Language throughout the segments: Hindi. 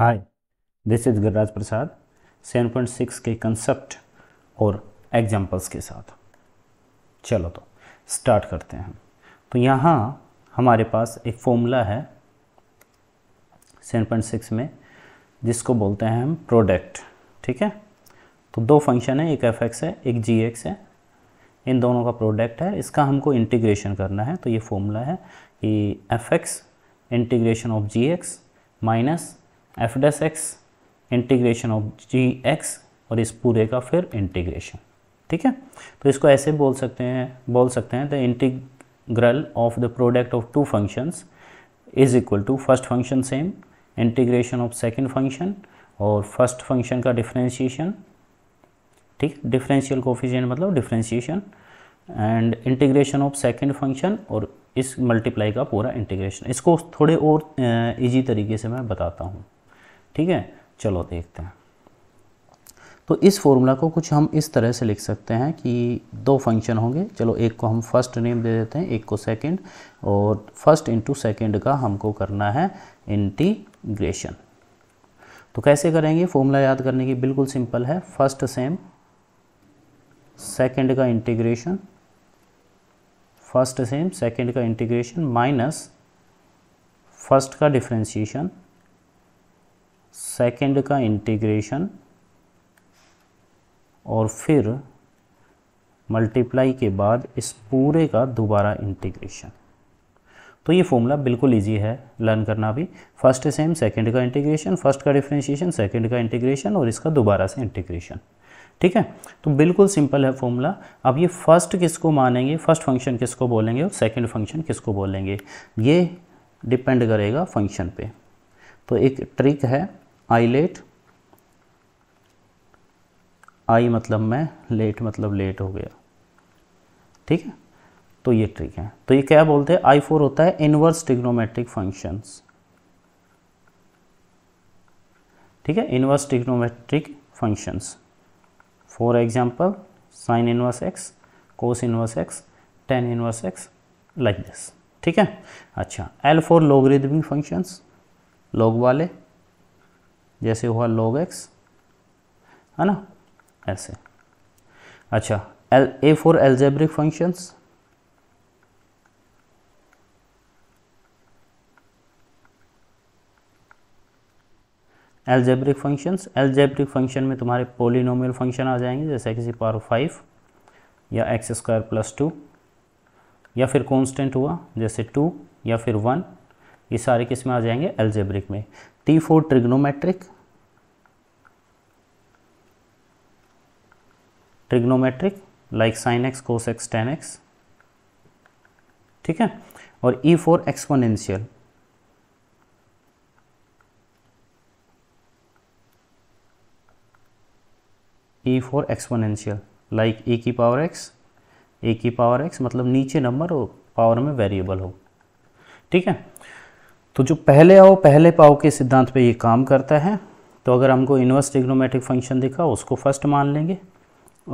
hi this is Girraj Prasad 7.6 के कंसेप्ट और एग्जांपल्स के साथ चलो तो स्टार्ट करते हैं तो यहाँ हमारे पास एक फॉर्मूला है 7.6 में जिसको बोलते हैं हम प्रोडक्ट ठीक है तो दो फंक्शन है एक एफ एक्स है एक जी एक्स है इन दोनों का प्रोडक्ट है इसका हमको इंटीग्रेशन करना है तो ये फॉर्मूला है कि f x integration of g x minus f dash x integration of g x और इस पूरे का फिर इंटीग्रेशन ठीक है तो इसको ऐसे बोल सकते हैं बोल सकते हैं the integral of the product of two functions is equal to first function same integration of second function और फर्स्ट फंक्शन का डिफ्रेंशिएशन ठीक डिफरेंशियल कोफिशियंट मतलब differentiation and integration of second function और इस मल्टीप्लाई का पूरा इंटीग्रेशन इसको थोड़े और इजी तरीके से मैं बताता हूँ ठीक है चलो देखते हैं तो इस फॉर्मूला को कुछ हम इस तरह से लिख सकते हैं कि दो फंक्शन होंगे चलो एक को हम फर्स्ट नेम दे देते हैं एक को सेकंड और फर्स्ट इंटू सेकंड का हमको करना है इंटीग्रेशन तो कैसे करेंगे फॉर्मूला याद करने की बिल्कुल सिंपल है फर्स्ट सेम सेकंड का इंटीग्रेशन फर्स्ट सेम सेकंड का इंटीग्रेशन माइनस फर्स्ट का डिफ्रेंशिएशन सेकंड का इंटीग्रेशन और फिर मल्टीप्लाई के बाद इस पूरे का दोबारा इंटीग्रेशन तो ये फॉर्मूला बिल्कुल इजी है लर्न करना भी फर्स्ट सेम सेकंड का इंटीग्रेशन फर्स्ट का डिफ्रेंशिएशन सेकंड का इंटीग्रेशन और इसका दोबारा से इंटीग्रेशन ठीक है तो बिल्कुल सिंपल है फॉर्मूला अब ये फर्स्ट किसको मानेंगे फर्स्ट फंक्शन किसको बोलेंगे और सेकंड फंक्शन किसको बोलेंगे ये डिपेंड करेगा फंक्शन पे तो एक ट्रिक है आई लेट आई मतलब मैं लेट मतलब लेट हो गया ठीक है तो ये ट्रिक है तो ये क्या बोलते हैं आई फोर होता है इनवर्स टिग्नोमेट्रिक फंक्शंस ठीक है inverse trigonometric functions for example sine inverse x cos inverse x tan inverse x like this ठीक है अच्छा एल फोर लोगरिदमिक फंक्शंस लोग वाले जैसे हुआ लॉग एक्स है ना ऐसे अच्छा L A for algebraic functions algebraic functions algebraic function में तुम्हारे पोलिनोमियल फंक्शन आ जाएंगे जैसे किसी पावर फाइव या एक्स स्क्वायर प्लस टू या फिर कॉन्स्टेंट हुआ जैसे टू या फिर वन ये सारे किस में आ जाएंगे एल्जेब्रिक में T for trigonometric trigonometric like sine x cos x tan x ठीक है और E for exponential E for exponential like a की पावर एक्स ए की पावर एक्स मतलब नीचे नंबर पावर में वेरिएबल हो ठीक है तो जो पहले आओ पहले पाओ के सिद्धांत पे ये काम करता है तो अगर हमको इन्वर्स ट्रिग्नोमेट्रिक फंक्शन दिखा उसको फर्स्ट मान लेंगे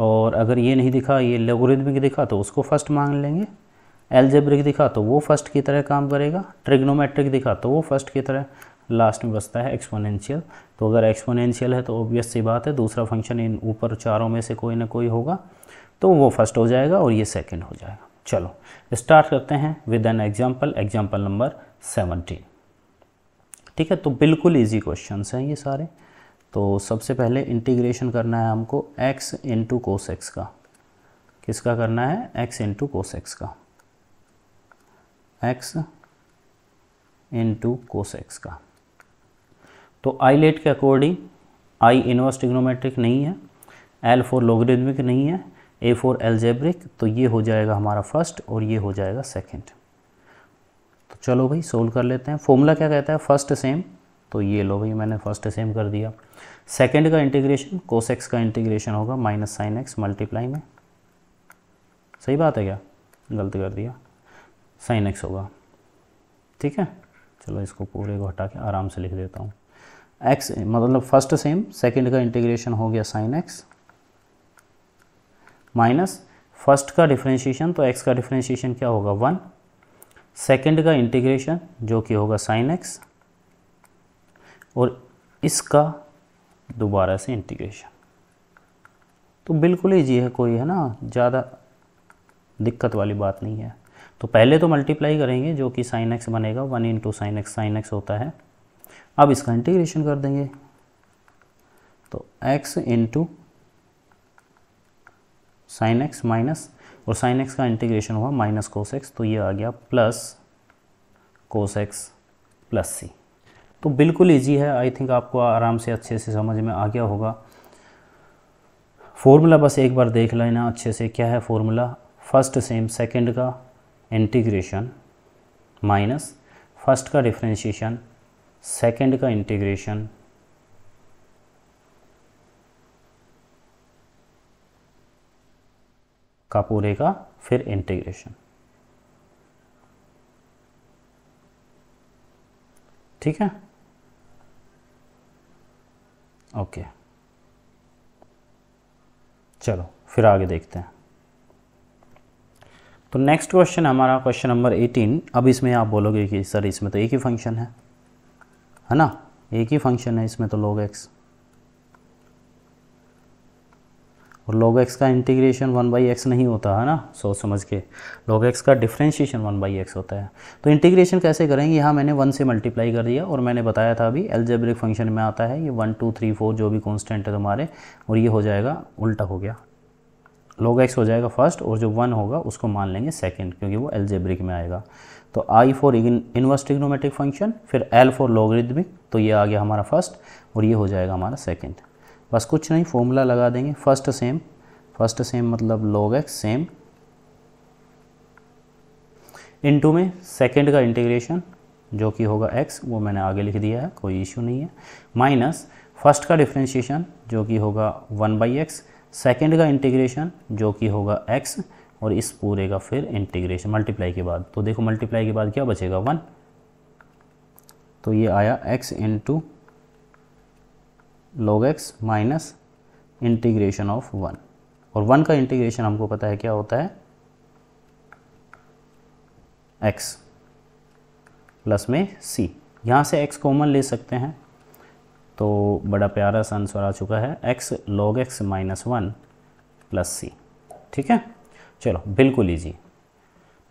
और अगर ये नहीं दिखा ये लेगोरिदमिक दिखा तो उसको फर्स्ट मान लेंगे एलजेब्रिक दिखा तो वो फर्स्ट की तरह काम करेगा ट्रिग्नोमेट्रिक दिखा तो वो फर्स्ट की तरह लास्ट में बचता है एक्सपोनेंशियल तो अगर एक्सपोनेंशियल है तो ऑब्वियस सी बात है दूसरा फंक्शन इन ऊपर चारों में से कोई ना कोई होगा तो वो फर्स्ट हो जाएगा और ये सेकेंड हो जाएगा चलो स्टार्ट करते हैं with an example example number seventeen ठीक है तो बिल्कुल ईजी क्वेश्चन हैं ये सारे तो सबसे पहले इंटीग्रेशन करना है हमको एक्स इंटू कोस एक्स का किसका करना है एक्स इंटू कोस एक्स का एक्स इंटू कोस एक्स का तो आई लेट के अकॉर्डिंग आई इनवर्स टिग्नोमेट्रिक नहीं है एल फोर लोगरिदमिक नहीं है ए फोर एल्जेब्रिक तो ये हो जाएगा हमारा फर्स्ट और ये हो जाएगा सेकेंड तो चलो भाई सोल्व कर लेते हैं फॉर्मूला क्या कहता है फर्स्ट सेम तो ये लो भाई मैंने फर्स्ट सेम कर दिया सेकंड का इंटीग्रेशन कोस एक्स का इंटीग्रेशन होगा माइनस साइन एक्स मल्टीप्लाई में सही बात है क्या गलत कर दिया साइन एक्स होगा ठीक है चलो इसको पूरे को हटा के आराम से लिख देता हूँ एक्स मतलब फर्स्ट सेम सेकंड का इंटीग्रेशन हो गया साइन एक्स माइनस फर्स्ट का डिफ्रेंशिएशन तो एक्स का डिफ्रेंशिएशन क्या होगा वन सेकेंड का इंटीग्रेशन जो कि होगा साइन एक्स और इसका दोबारा से इंटीग्रेशन तो बिल्कुल ही जी है कोई है ना ज़्यादा दिक्कत वाली बात नहीं है तो पहले तो मल्टीप्लाई करेंगे जो कि साइन एक्स बनेगा one into sine x sine x होता है अब इसका इंटीग्रेशन कर देंगे तो x into sine x minus और साइन एक्स का इंटीग्रेशन हुआ माइनस कोस एक्स तो ये आ गया plus cos x plus C तो बिल्कुल ईजी है आई थिंक आपको आराम से अच्छे से समझ में आ गया होगा फॉर्मूला बस एक बार देख लेना अच्छे से क्या है फॉर्मूला फर्स्ट सेम सेकंड का इंटीग्रेशन माइनस फर्स्ट का डिफ्रेंशिएशन सेकंड का इंटीग्रेशन का पूरे का फिर इंटीग्रेशन ठीक है ओके चलो फिर आगे देखते हैं तो नेक्स्ट क्वेश्चन हमारा क्वेश्चन नंबर 18 अब इसमें आप बोलोगे कि सर इसमें तो एक ही फंक्शन है है ना एक ही फंक्शन है इसमें तो लोग एक्स और लॉग एक्स का इंटीग्रेशन वन बाई एक्स नहीं होता है ना सोच समझ के लॉग एक्स का डिफ्रेंशिएशन वन बाई एक्स होता है तो इंटीग्रेशन कैसे करेंगे यहाँ मैंने वन से मल्टीप्लाई कर दिया और मैंने बताया था अभी एलजेब्रिक फंक्शन में आता है ये वन टू थ्री फोर जो भी कॉन्स्टेंट है तुम्हारे और ये हो जाएगा उल्टा हो गया लॉग एक्स हो जाएगा फर्स्ट और जो वन होगा उसको मान लेंगे सेकेंड क्योंकि वो एलजेब्रिक में आएगा तो I for inverse trigonometric function फिर एल फॉर लॉगरिदमिक तो ये आ गया हमारा फर्स्ट और ये हो जाएगा हमारा सेकेंड बस कुछ नहीं फॉर्मूला लगा देंगे फर्स्ट सेम फर्स्ट सेम मतलब लॉग एक्स सेम इनटू में सेकंड का इंटीग्रेशन जो कि होगा एक्स वो मैंने आगे लिख दिया है कोई इश्यू नहीं है माइनस फर्स्ट का डिफ्रेंशिएशन जो कि होगा वन बाई एक्स सेकेंड का इंटीग्रेशन जो कि होगा एक्स और इस पूरे का फिर इंटीग्रेशन मल्टीप्लाई के बाद तो देखो मल्टीप्लाई के बाद क्या बचेगा वन तो ये आया x into log x minus integration of one और वन का इंटीग्रेशन हमको पता है क्या होता है एक्स प्लस में सी यहाँ से एक्स कॉमन ले सकते हैं तो बड़ा प्यारा सा आंसर आ चुका है x log x minus one plus सी ठीक है चलो बिल्कुल ईजी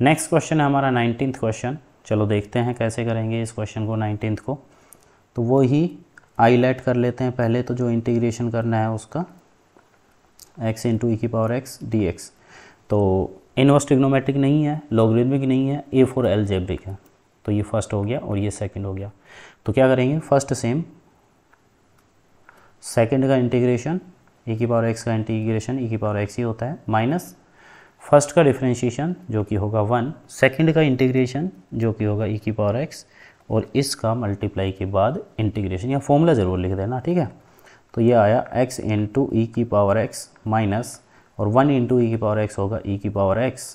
नेक्स्ट क्वेश्चन है हमारा नाइनटीन्थ क्वेश्चन चलो देखते हैं कैसे करेंगे इस क्वेश्चन को नाइनटीन्थ को तो वो ही आईलेट कर लेते हैं पहले तो जो इंटीग्रेशन करना है उसका एक्स इंटू ई की पावर एक्स डी एक्स तो इनवर्स ट्रिग्नोमेट्रिक नहीं है लॉगरिथमिक नहीं है ए एल जेब्रिक है तो ये फर्स्ट हो गया और ये सेकंड हो गया तो क्या करेंगे फर्स्ट सेम सेकंड का इंटीग्रेशन ए e की पावर एक्स का इंटीग्रेशन ए e की पावर एक्स ही होता है माइनस फर्स्ट का डिफ्रेंशिएशन जो कि होगा वन सेकंड का इंटीग्रेशन जो कि होगा ई e की पावर एक्स और इसका मल्टीप्लाई के बाद इंटीग्रेशन या फॉर्मूला ज़रूर लिख देना ठीक है तो ये आया x इन टू ई की पावर x माइनस और वन इंटू ई की पावर x होगा ई e की पावर x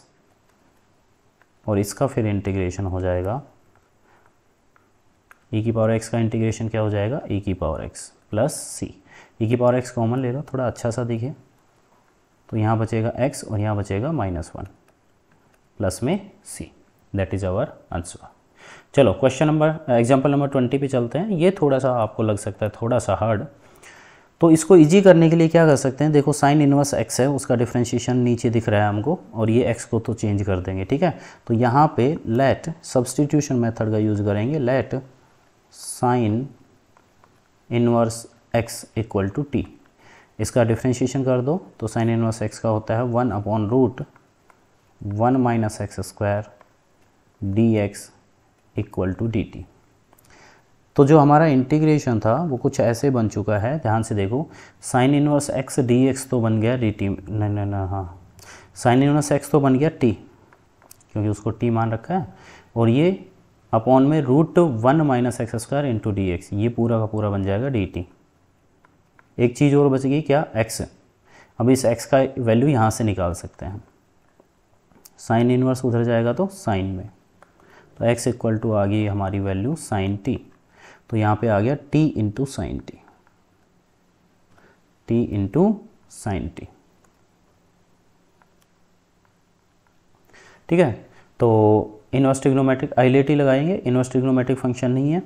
और इसका फिर इंटीग्रेशन हो जाएगा ई e की पावर एक्स का इंटीग्रेशन क्या हो जाएगा ई e की power x plus C e की पावर एक्स कॉमन ले लो थोड़ा अच्छा सा दिखे तो यहाँ बचेगा एक्स और यहाँ बचेगा माइनस वन प्लस में C that is our answer चलो question number example number twenty पे चलते हैं ये थोड़ा सा आपको लग सकता है थोड़ा सा हार्ड तो इसको इजी करने के लिए क्या कर सकते हैं देखो साइन इनवर्स एक्स है उसका डिफ्रेंशिएशन नीचे दिख रहा है हमको और ये एक्स को तो चेंज कर देंगे ठीक है तो यहाँ पे लेट सब्सटीट्यूशन मेथड का यूज़ करेंगे let sine inverse x equal to T इसका डिफ्रेंशिएशन कर दो तो साइन इनवर्स एक्स का होता है one upon root one minus x square d x equal to d t तो जो हमारा इंटीग्रेशन था वो कुछ ऐसे बन चुका है ध्यान से देखो sine inverse x d x तो बन गया डी टी नहीं नहीं नहीं हाँ साइन इनवर्स एक्स तो बन गया टी क्योंकि उसको टी मान रखा है और ये अपॉन में root one minus x square into d x ये पूरा का पूरा बन जाएगा डी टी एक चीज़ और बच गई क्या एक्स अब इस एक्स का वैल्यू यहाँ से निकाल सकते हैं साइन इनवर्स उधर जाएगा तो साइन में तो x इक्वल टू आ गई हमारी वैल्यू साइन टी तो यहाँ पे आ गया t into sine t t into sine t ठीक है तो इन्वर्सटिग्नोमेट्रिक आईलेटी लगाएंगे इन्वर्सटिग्नोमेट्रिक फंक्शन नहीं है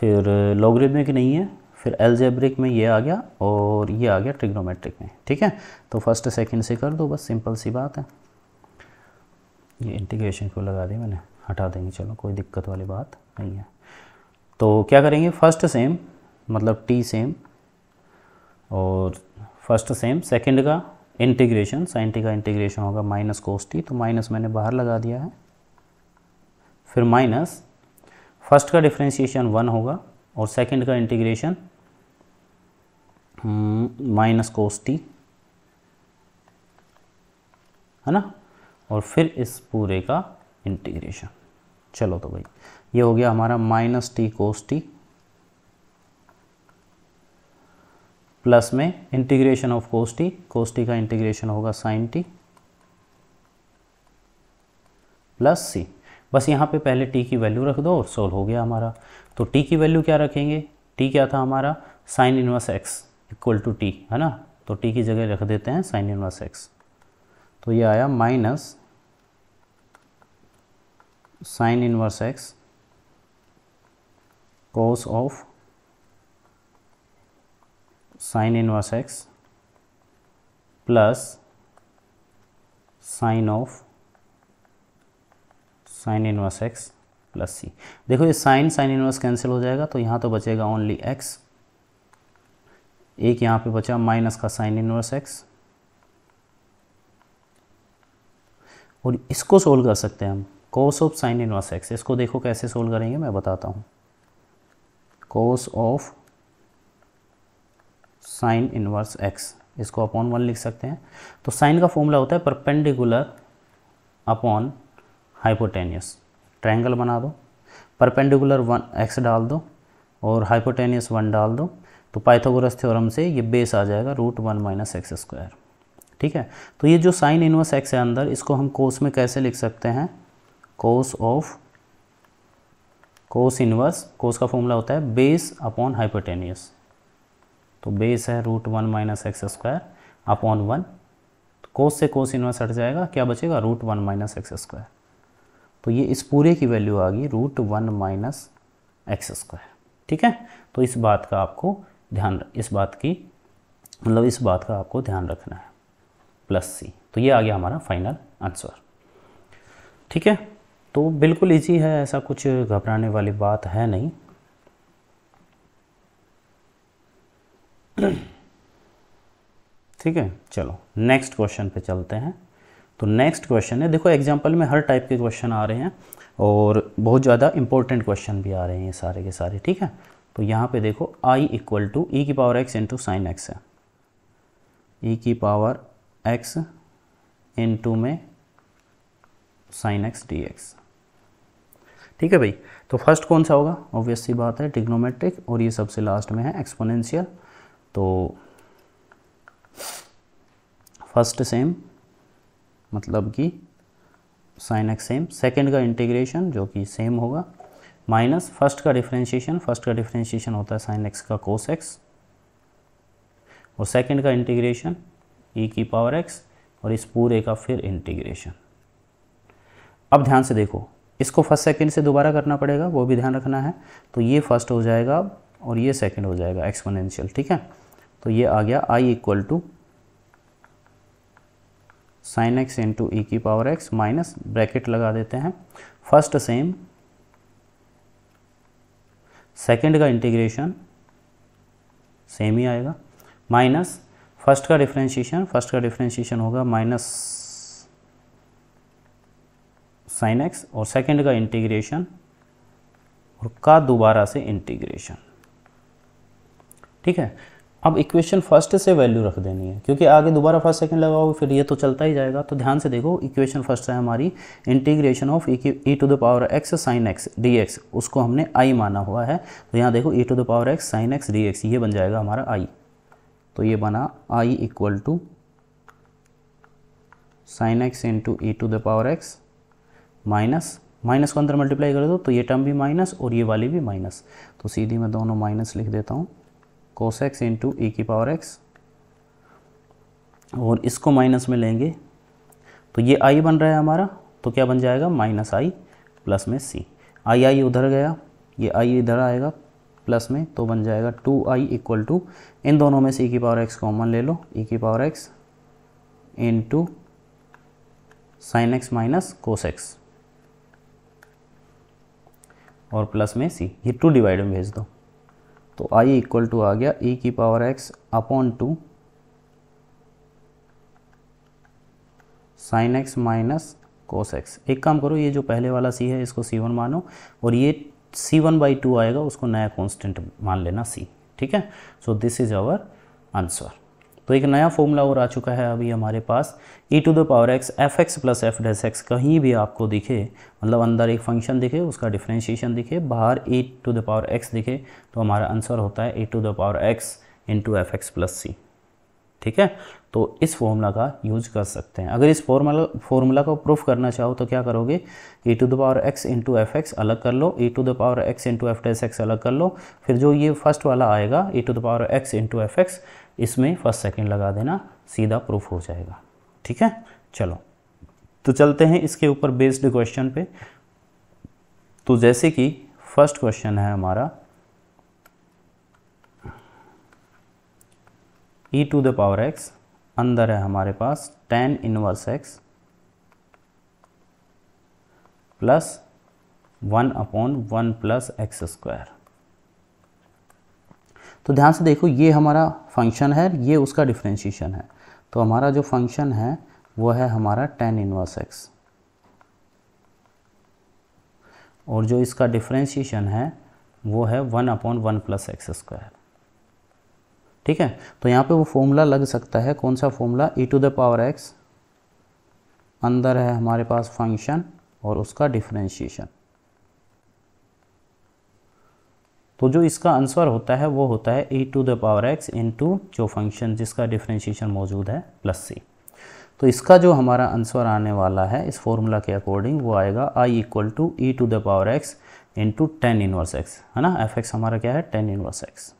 फिर लॉगरिथमिक नहीं है फिर एल्जेब्रिक में ये आ गया और ये आ गया ट्रिग्नोमेट्रिक में ठीक है तो फर्स्ट सेकंड से कर दो बस सिंपल सी बात है ये इंटीग्रेशन को लगा दी मैंने हटा देंगे चलो कोई दिक्कत वाली बात नहीं है तो क्या करेंगे फर्स्ट सेम मतलब टी सेम और फर्स्ट सेम सेकंड का इंटीग्रेशन साइन टी का इंटीग्रेशन होगा माइनस कोस टी तो माइनस मैंने बाहर लगा दिया है फिर माइनस फर्स्ट का डिफ्रेंशिएशन वन होगा और सेकंड का इंटीग्रेशन माइनस कोस टी है ना और फिर इस पूरे का इंटीग्रेशन चलो तो भाई ये हो गया हमारा minus t cos t plus में integration of cos t cos t का इंटीग्रेशन होगा साइन टी प्लस सी बस यहाँ पे पहले टी की वैल्यू रख दो और सोल्व हो गया हमारा तो टी की वैल्यू क्या रखेंगे टी क्या था हमारा sine inverse x equal to t है ना तो टी की जगह रख देते हैं साइन इनवर्स एक्स तो ये आया minus sine inverse x cos of sine inverse x plus sine of sine inverse x plus c देखो ये साइन साइन इनवर्स कैंसिल हो जाएगा तो यहाँ तो बचेगा ओनली एक्स एक यहाँ पे बचा माइनस का साइन इनवर्स एक्स और इसको सोल्व कर सकते हैं हम cos of sine inverse x इसको देखो कैसे सोल्व करेंगे मैं बताता हूँ cos of sine inverse x इसको अपॉन वन लिख सकते हैं तो साइन का फॉर्मूला होता है परपेंडिकुलर अपॉन हाइपोटेनियस ट्रायंगल बना दो परपेंडिकुलर वन एक्स डाल दो और हाइपोटेनियस वन डाल दो तो पाइथागोरस थ्योरम से ये बेस आ जाएगा root one minus x square ठीक है तो ये जो साइन इनवर्स एक्स है अंदर इसको हम कोस में कैसे लिख सकते हैं कोस ऑफ कोस इनवर्स कोस का फॉर्मूला होता है बेस अपॉन हाइपोटेनियस तो बेस है root one minus x square upon one cos से कोस इनवर्स हट जाएगा क्या बचेगा root one minus x square तो ये इस पूरे की वैल्यू आ गई root one minus x square ठीक है तो इस बात का आपको ध्यान इस बात की मतलब इस बात का आपको ध्यान रखना है प्लस सी तो ये आ गया हमारा फाइनल आंसर ठीक है तो बिल्कुल इजी है ऐसा कुछ घबराने वाली बात है नहीं ठीक है चलो नेक्स्ट क्वेश्चन पे चलते हैं तो नेक्स्ट क्वेश्चन है देखो एग्जाम्पल में हर टाइप के क्वेश्चन आ रहे हैं और बहुत ज़्यादा इंपॉर्टेंट क्वेश्चन भी आ रहे हैं सारे के सारे ठीक है तो यहाँ पे देखो i इक्वल टू ई की power x into sine x है ई e की पावर x इंटू में साइन एक्स डी एक्स ठीक है भाई तो फर्स्ट कौन सा होगा ऑब्वियस सी बात है टिग्नोमेट्रिक और ये सबसे लास्ट में है एक्सपोनेंशियल तो फर्स्ट सेम मतलब कि साइन एक्स सेम सेकेंड का इंटीग्रेशन जो कि सेम होगा माइनस फर्स्ट का डिफ्रेंशिएशन फर्स्ट का डिफ्रेंशिएशन होता है साइन एक्स का कोस एक्स और सेकेंड का इंटीग्रेशन ई e की पावर एक्स और इस पूरे का फिर इंटीग्रेशन अब ध्यान से देखो इसको फर्स्ट सेकेंड से दोबारा करना पड़ेगा वो भी ध्यान रखना है तो ये फर्स्ट हो जाएगा और ये सेकेंड हो जाएगा एक्सपोनेंशियल ठीक है तो ये आ गया I equal to sine x into e की पावर एक्स माइनस ब्रैकेट लगा देते हैं फर्स्ट सेम सेकेंड का इंटीग्रेशन सेम ही आएगा माइनस फर्स्ट का डिफ्रेंशिएशन फर्स्ट का डिफ्रेंशिएशन होगा माइनस साइन एक्स और सेकंड का इंटीग्रेशन और का दोबारा से इंटीग्रेशन ठीक है अब इक्वेशन फर्स्ट से वैल्यू रख देनी है क्योंकि आगे दोबारा फर्स्ट सेकंड लगाओगे फिर ये तो चलता ही जाएगा तो ध्यान से देखो इक्वेशन फर्स्ट है हमारी integration of e to the power x sine x d x उसको हमने आई माना हुआ है तो यहाँ देखो e to the power x sine x d x ये बन जाएगा हमारा आई तो ये बना I equal to sine x into e to the power x minus minus को अंदर मल्टीप्लाई कर दो तो ये टर्म भी माइनस और ये वाली भी माइनस तो सीधी मैं दोनों माइनस लिख देता हूँ कोस एक्स इंटू ई की पावर एक्स और इसको माइनस में लेंगे तो ये आई बन रहा है हमारा तो क्या बन जाएगा माइनस आई प्लस में सी आई आई उधर गया ये आई इधर आएगा प्लस में तो बन जाएगा टू आई इक्वल टू इन दोनों में से ई e की पावर एक्स कॉमन ले लो ई e की power x into sine x minus cos x और प्लस में सी ये टू डिवाइड में भेज दो तो आई इक्वल टू आ गया ई e की power x upon two sine x minus cos x एक काम करो ये जो पहले वाला सी है इसको सी वन मानो और ये सी वन बाई टू आएगा उसको नया कॉन्स्टेंट मान लेना सी ठीक है so this is our answer तो एक नया फॉर्मूला और आ चुका है अभी हमारे पास e to the power x f x plus f dash x कहीं भी आपको दिखे मतलब अंदर एक फंक्शन दिखे उसका डिफ्रेंशिएशन दिखे बाहर e to the power x दिखे तो हमारा आंसर होता है e to the power x into f x plus सी ठीक है तो इस फॉर्मूला का यूज कर सकते हैं अगर इस फॉर्मूला फॉर्मूला को प्रूफ करना चाहो तो क्या करोगे e to the power x into f x अलग कर लो e to the power x into f dash x अलग कर लो फिर जो ये फर्स्ट वाला आएगा e to the power x into f x इसमें फर्स्ट सेकंड लगा देना सीधा प्रूफ हो जाएगा ठीक है चलो तो चलते हैं इसके ऊपर बेस्ड क्वेश्चन पे तो जैसे कि फर्स्ट क्वेश्चन है हमारा e to the power x अंदर है हमारे पास tan inverse x plus one upon one plus x square तो ध्यान से देखो ये हमारा फंक्शन है ये उसका डिफ्रेंशिएशन है तो हमारा जो फंक्शन है वो है हमारा टेन इनवर्स एक्स और जो इसका डिफ्रेंशिएशन है वो है one upon one plus x square ठीक है तो यहाँ पे वो फॉर्मूला लग सकता है कौन सा formula e to the power x अंदर है हमारे पास फंक्शन और उसका डिफ्रेंशिएशन तो जो इसका आंसर होता है वो होता है e to the power x into जो फंक्शन जिसका डिफ्रेंशिएशन मौजूद है प्लस सी तो इसका जो हमारा आंसर आने वाला है इस फॉर्मूला के अकॉर्डिंग वो आएगा I equal to e to the power x into tan inverse x है ना एफ एक्स हमारा क्या है tan inverse x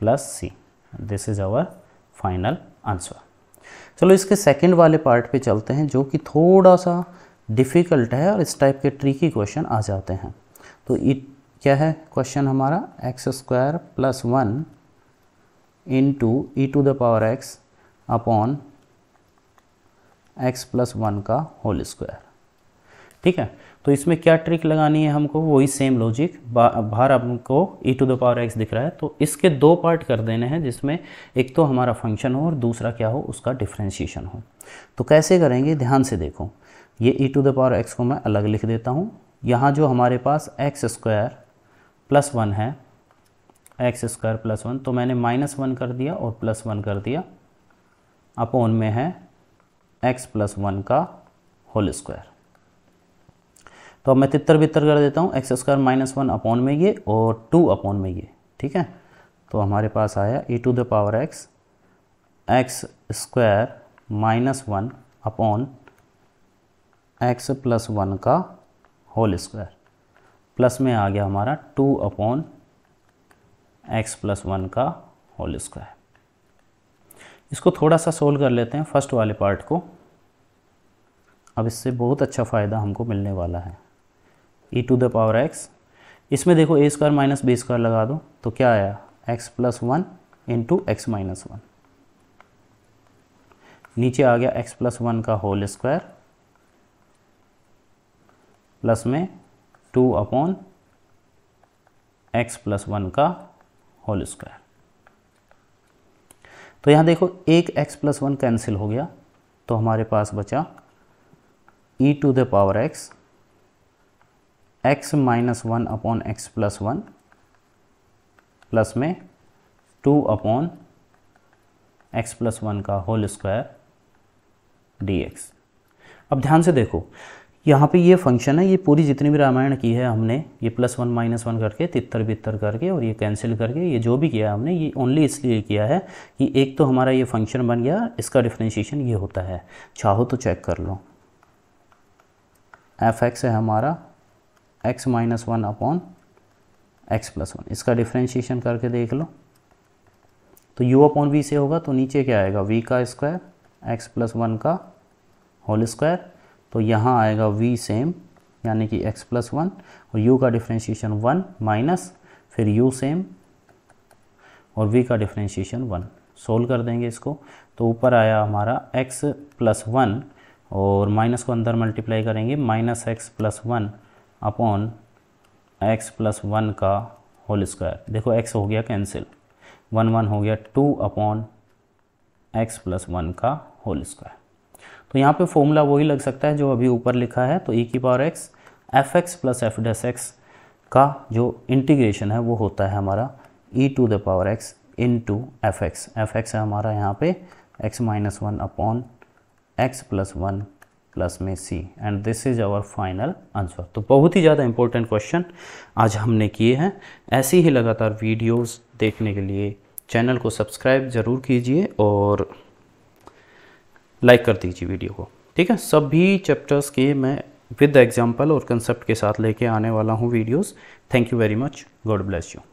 plus c this is our final answer चलो इसके सेकंड वाले पार्ट पे चलते हैं जो कि थोड़ा सा डिफ़िकल्ट है और इस टाइप के ट्रिकी क्वेश्चन आ जाते हैं तो ये क्या है क्वेश्चन हमारा x square plus one into e to the power x upon x plus one का होल स्क्वायर ठीक है तो इसमें क्या ट्रिक लगानी है हमको वही सेम लॉजिक बाहर हमको e to the power x दिख रहा है तो इसके दो पार्ट कर देने हैं जिसमें एक तो हमारा फंक्शन हो और दूसरा क्या हो उसका डिफ्रेंशिएशन हो तो कैसे करेंगे ध्यान से देखो ये e to the power x को मैं अलग लिख देता हूँ यहाँ जो हमारे पास एक्स स्क्वायर प्लस वन है एक्स स्क्वायर प्लस वन तो मैंने माइनस वन कर दिया और प्लस वन कर दिया अपोन में है एक्स प्लस वन का होल स्क्वायर तो अब मैं तितर बितर कर देता हूँ x square minus one upon में ये और टू अपोन में ये ठीक है तो हमारे पास आया e to the power x x square minus one upon x plus one का होल स्क्वायर प्लस में आ गया हमारा two upon x plus one का होल स्क्वायर इसको थोड़ा सा सोल्व कर लेते हैं फर्स्ट वाले पार्ट को अब इससे बहुत अच्छा फ़ायदा हमको मिलने वाला है e to the power x इसमें देखो a square minus b square लगा दो तो क्या आया x plus one into x minus one नीचे आ गया एक्स प्लस वन का होल स्क्वायर प्लस में two upon x plus one का होल स्क्वायर तो यहाँ देखो एक एक्स प्लस वन कैंसिल हो गया तो हमारे पास बचा e to the power x x minus one upon x plus one plus में two upon x plus one का होल स्क्वायर डी एक्स अब ध्यान से देखो यहाँ पे ये फंक्शन है ये पूरी जितनी भी रामायण की है हमने ये प्लस वन माइनस वन करके तितर बितर करके और ये कैंसिल करके ये जो भी किया है हमने ये ओनली इसलिए किया है कि एक तो हमारा ये फंक्शन बन गया इसका डिफ्रेंशिएशन ये होता है चाहो तो चेक कर लो एफ एक्स है हमारा x minus one upon x plus one इसका डिफ्रेंशिएशन करके देख लो तो यू अपॉन वी से होगा तो नीचे क्या आएगा वी का स्क्वायर एक्स प्लस वन का होल स्क्वायर तो यहाँ आएगा v सेम यानी कि x प्लस वन और u का डिफ्रेंशिएशन वन माइनस फिर u सेम और v का डिफ्रेंशिएशन वन सोल्व कर देंगे इसको तो ऊपर आया हमारा x प्लस वन और माइनस को अंदर मल्टीप्लाई करेंगे minus x plus one upon x plus one का होल स्क्वायर देखो x हो गया कैंसिल वन वन हो गया two upon x plus one का होल स्क्वायर तो यहाँ पे फॉर्मूला वही लग सकता है जो अभी ऊपर लिखा है तो ई e की power x f x plus f dash x का जो इंटीग्रेशन है वो होता है हमारा e to the power x into f x f x है हमारा यहाँ पे x minus one upon x plus one plus में c and this is our final answer तो बहुत ही ज़्यादा इंपॉर्टेंट क्वेश्चन आज हमने किए हैं ऐसी ही लगातार वीडियोज़ देखने के लिए चैनल को सब्सक्राइब ज़रूर कीजिए और लाइक कर दीजिए वीडियो को ठीक है सभी चैप्टर्स के मैं विद एग्जाम्पल और कंसेप्ट के साथ लेके आने वाला हूँ videos thank you very much God bless you